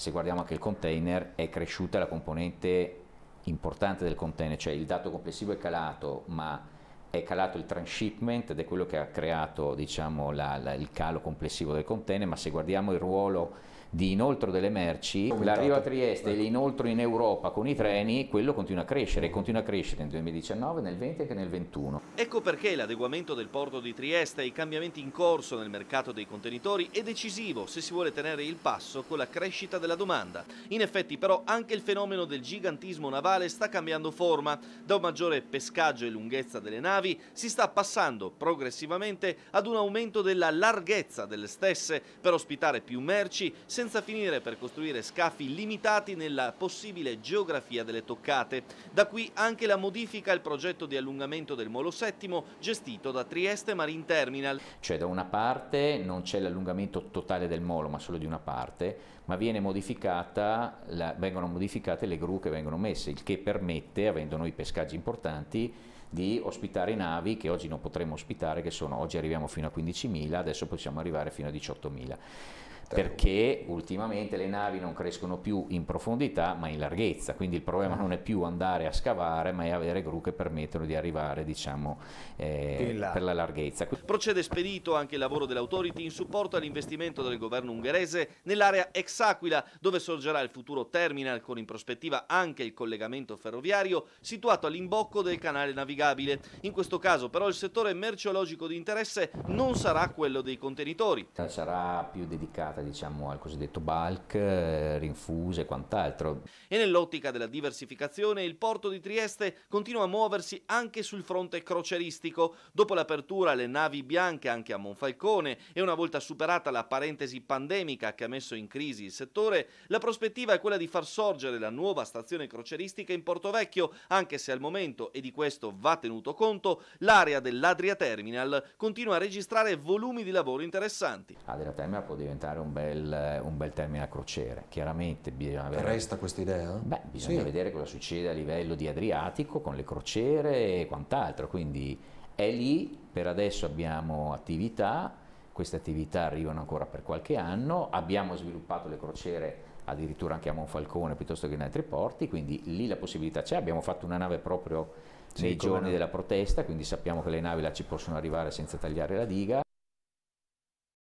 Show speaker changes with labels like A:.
A: se guardiamo anche il container, è cresciuta la componente importante del container, cioè il dato complessivo è calato, ma è calato il transshipment ed è quello che ha creato diciamo, la, la, il calo complessivo del container, ma se guardiamo il ruolo di inoltro delle merci, l'arrivo a Trieste e ecco. l'inoltro in Europa con i treni, quello continua a crescere e continua a crescere nel 2019, nel 20 e anche nel 21.
B: Ecco perché l'adeguamento del porto di Trieste e i cambiamenti in corso nel mercato dei contenitori è decisivo se si vuole tenere il passo con la crescita della domanda. In effetti però anche il fenomeno del gigantismo navale sta cambiando forma. Da un maggiore pescaggio e lunghezza delle navi si sta passando progressivamente ad un aumento della larghezza delle stesse per ospitare più merci se senza finire per costruire scafi limitati nella possibile geografia delle toccate. Da qui anche la modifica al progetto di allungamento del molo Settimo gestito da Trieste Marine Terminal.
A: Cioè da una parte non c'è l'allungamento totale del molo ma solo di una parte, ma modificata, la, vengono modificate le gru che vengono messe, il che permette, avendo noi pescaggi importanti, di ospitare navi che oggi non potremmo ospitare, che sono oggi arriviamo fino a 15.000, adesso possiamo arrivare fino a 18.000. Certo. perché ultimamente le navi non crescono più in profondità ma in larghezza, quindi il problema ah. non è più andare a scavare ma è avere gru che permettono di arrivare diciamo, eh, per la larghezza.
B: Procede spedito anche il lavoro dell'autority in supporto all'investimento del governo ungherese nell'area ex Aquila dove sorgerà il futuro terminal con in prospettiva anche il collegamento ferroviario situato all'imbocco del canale navigabile. In questo caso però il settore merceologico di interesse non sarà quello dei contenitori.
A: Sarà più dedicata dedicata diciamo, al cosiddetto bulk, eh, rinfuse e quant'altro.
B: E nell'ottica della diversificazione il porto di Trieste continua a muoversi anche sul fronte croceristico. Dopo l'apertura alle navi bianche anche a Monfalcone e una volta superata la parentesi pandemica che ha messo in crisi il settore, la prospettiva è quella di far sorgere la nuova stazione croceristica in Porto Vecchio, anche se al momento, e di questo va tenuto conto, l'area dell'Adria Terminal continua a registrare volumi di lavoro interessanti.
A: Adria Terminal può diventare un un bel, un bel termine a crociere. Chiaramente bisogna avere... Resta questa idea? Beh, bisogna sì. vedere cosa succede a livello di Adriatico con le crociere e quant'altro, quindi è lì, per adesso abbiamo attività, queste attività arrivano ancora per qualche anno, abbiamo sviluppato le crociere addirittura anche a Monfalcone piuttosto che in altri porti, quindi lì la possibilità c'è, abbiamo fatto una nave proprio nei sì, giorni della protesta, quindi sappiamo che le navi là ci possono arrivare senza tagliare la diga.